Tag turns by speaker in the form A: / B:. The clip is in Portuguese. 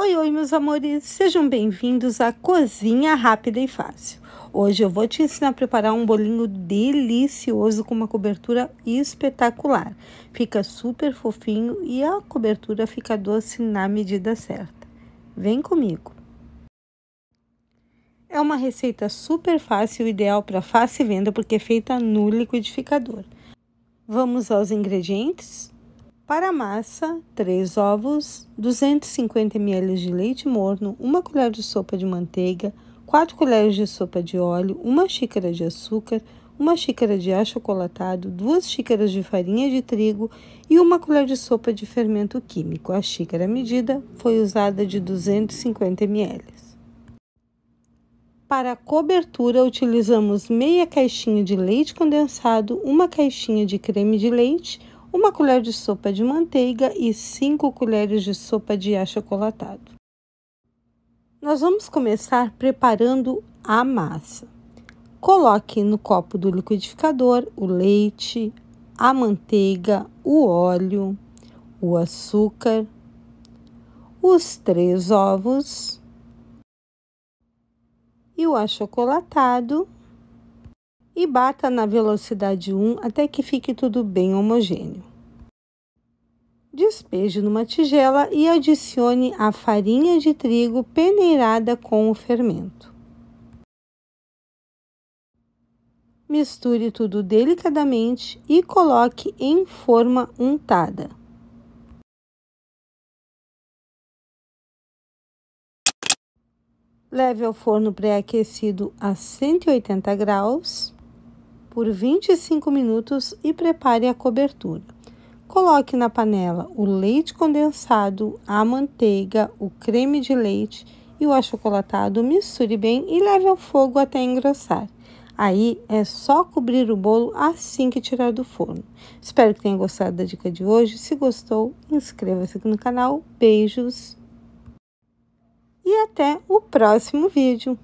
A: Oi, oi, meus amores, sejam bem-vindos à Cozinha Rápida e Fácil. Hoje eu vou te ensinar a preparar um bolinho delicioso com uma cobertura espetacular. Fica super fofinho e a cobertura fica doce na medida certa. Vem comigo! É uma receita super fácil, ideal para fácil venda, porque é feita no liquidificador. Vamos aos ingredientes? Para a massa, 3 ovos, 250 ml de leite morno, 1 colher de sopa de manteiga, 4 colheres de sopa de óleo, 1 xícara de açúcar, 1 xícara de achocolatado, 2 xícaras de farinha de trigo e 1 colher de sopa de fermento químico. A xícara medida foi usada de 250 ml. Para a cobertura, utilizamos meia caixinha de leite condensado, uma caixinha de creme de leite, uma colher de sopa de manteiga e 5 colheres de sopa de achocolatado. Nós vamos começar preparando a massa. Coloque no copo do liquidificador o leite, a manteiga, o óleo, o açúcar, os três ovos e o achocolatado e bata na velocidade 1 até que fique tudo bem homogêneo. Despeje numa tigela e adicione a farinha de trigo peneirada com o fermento. Misture tudo delicadamente e coloque em forma untada. Leve ao forno pré-aquecido a 180 graus por 25 minutos e prepare a cobertura. Coloque na panela o leite condensado, a manteiga, o creme de leite e o achocolatado, misture bem e leve ao fogo até engrossar. Aí é só cobrir o bolo assim que tirar do forno. Espero que tenha gostado da dica de hoje. Se gostou, inscreva-se no canal. Beijos e até o próximo vídeo.